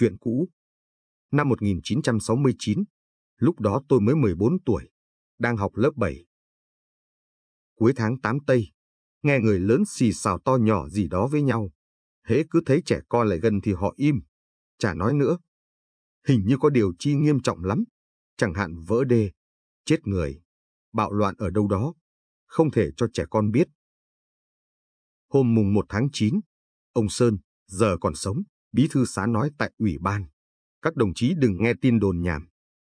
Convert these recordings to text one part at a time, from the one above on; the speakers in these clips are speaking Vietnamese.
chuyện cũ. Năm 1969, lúc đó tôi mới 14 tuổi, đang học lớp 7. Cuối tháng 8 Tây, nghe người lớn xì xào to nhỏ gì đó với nhau. Hễ cứ thấy trẻ con lại gần thì họ im, chả nói nữa. Hình như có điều chi nghiêm trọng lắm, chẳng hạn vỡ đê, chết người, bạo loạn ở đâu đó, không thể cho trẻ con biết. Hôm mùng 1 tháng 9, ông Sơn, giờ còn sống, Bí thư xã nói tại ủy ban. Các đồng chí đừng nghe tin đồn nhảm.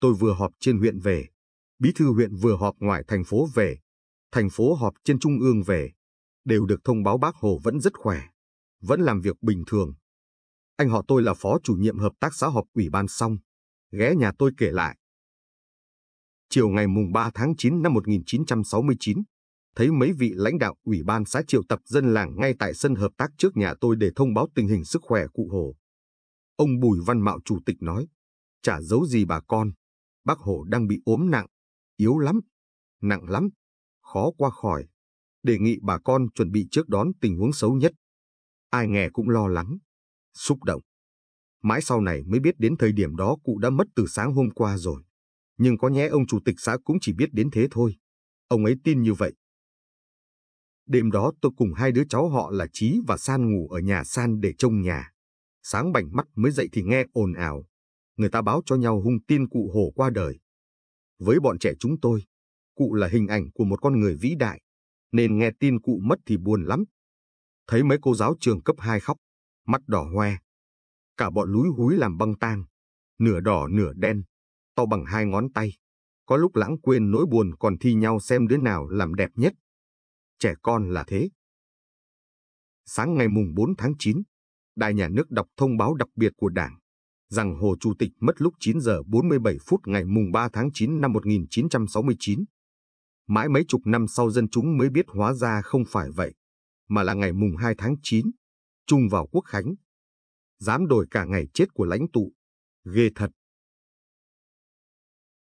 Tôi vừa họp trên huyện về. Bí thư huyện vừa họp ngoài thành phố về. Thành phố họp trên trung ương về. Đều được thông báo bác Hồ vẫn rất khỏe. Vẫn làm việc bình thường. Anh họ tôi là phó chủ nhiệm hợp tác xã họp ủy ban xong. Ghé nhà tôi kể lại. Chiều ngày mùng 3 tháng 9 năm 1969, thấy mấy vị lãnh đạo ủy ban xã triệu tập dân làng ngay tại sân hợp tác trước nhà tôi để thông báo tình hình sức khỏe cụ Hồ. Ông Bùi Văn Mạo chủ tịch nói, chả giấu gì bà con, bác Hồ đang bị ốm nặng, yếu lắm, nặng lắm, khó qua khỏi, đề nghị bà con chuẩn bị trước đón tình huống xấu nhất. Ai nghe cũng lo lắng, xúc động. Mãi sau này mới biết đến thời điểm đó cụ đã mất từ sáng hôm qua rồi. Nhưng có nhẽ ông chủ tịch xã cũng chỉ biết đến thế thôi. Ông ấy tin như vậy. Đêm đó tôi cùng hai đứa cháu họ là Chí và San ngủ ở nhà San để trông nhà. Sáng bảnh mắt mới dậy thì nghe ồn ào. Người ta báo cho nhau hung tin cụ Hồ qua đời. Với bọn trẻ chúng tôi, cụ là hình ảnh của một con người vĩ đại, nên nghe tin cụ mất thì buồn lắm. Thấy mấy cô giáo trường cấp 2 khóc, mắt đỏ hoe. Cả bọn lúi húi làm băng tang, nửa đỏ nửa đen, to bằng hai ngón tay. Có lúc lãng quên nỗi buồn còn thi nhau xem đứa nào làm đẹp nhất trẻ con là thế. Sáng ngày mùng 4 tháng 9, đại Nhà nước đọc thông báo đặc biệt của Đảng rằng Hồ Chủ tịch mất lúc 9 giờ 47 phút ngày mùng 3 tháng 9 năm 1969. Mãi mấy chục năm sau dân chúng mới biết hóa ra không phải vậy, mà là ngày mùng 2 tháng 9, chung vào Quốc Khánh. Dám đổi cả ngày chết của lãnh tụ, ghê thật.